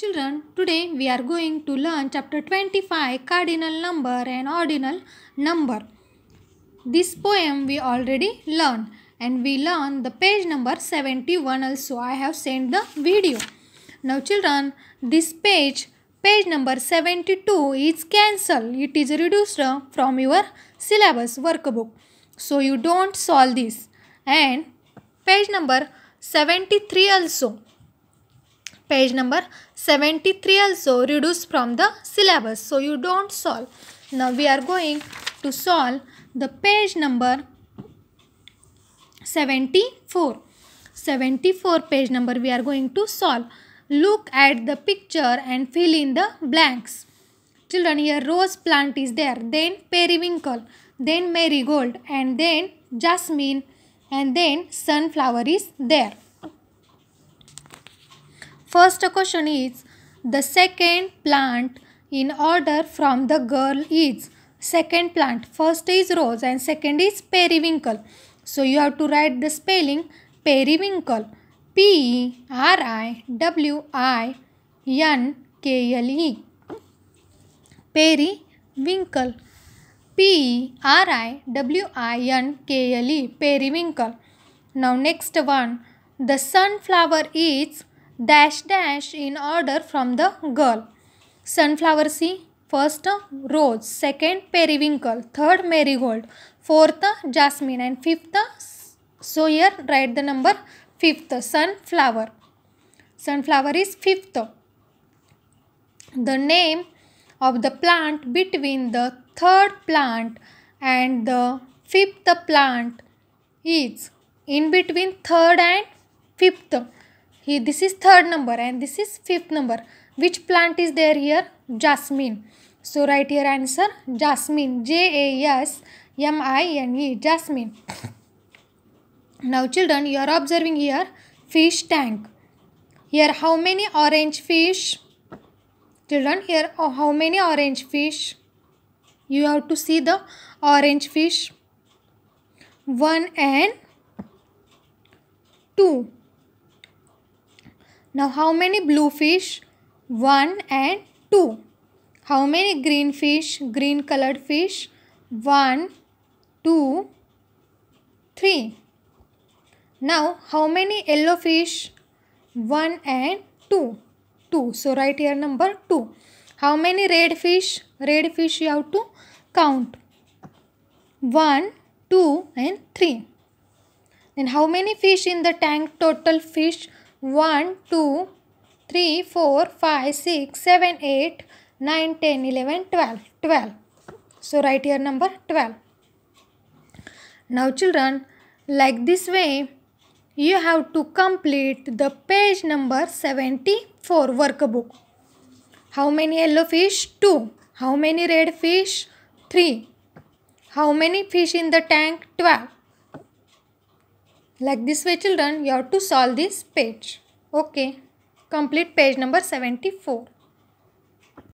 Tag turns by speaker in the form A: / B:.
A: Children, today we are going to learn chapter 25 cardinal number and ordinal number. This poem we already learned and we learned the page number 71 also. I have sent the video. Now children, this page, page number 72 is cancelled. It is reduced from your syllabus workbook. So you don't solve this. And page number 73 also page number 73 also reduced from the syllabus. So you don't solve. Now we are going to solve the page number 74. 74 page number we are going to solve. Look at the picture and fill in the blanks. Children here rose plant is there. Then periwinkle. Then marigold. And then jasmine. And then sunflower is there. First question is the second plant in order from the girl is second plant. First is rose and second is periwinkle. So you have to write the spelling periwinkle. Periwinkle. Periwinkle. I N K L E. Periwinkle. Now next one. The sunflower is dash dash in order from the girl. Sunflower see First rose, second periwinkle, third marigold, fourth jasmine and fifth. So here write the number fifth sunflower. Sunflower is fifth. The name of the plant between the third plant and the fifth plant is in between third and fifth here, this is third number and this is fifth number. Which plant is there here? Jasmine. So write here answer Jasmine. J-A-S-M-I-N-E. Jasmine. Now children, you are observing here fish tank. Here how many orange fish? Children, here oh, how many orange fish? You have to see the orange fish. 1 and 2. Now how many blue fish? 1 and 2. How many green fish? Green colored fish? 1, 2, 3. Now how many yellow fish? 1 and 2. 2. So write here number 2. How many red fish? Red fish you have to count. 1, 2 and 3. Then how many fish in the tank? Total fish 1, 2, 3, 4, 5, 6, 7, 8, 9, 10, 11, 12, 12. So write here number 12. Now children, like this way, you have to complete the page number 74 workbook. How many yellow fish? 2. How many red fish? 3. How many fish in the tank? 12 like this way children you have to solve this page okay complete page number 74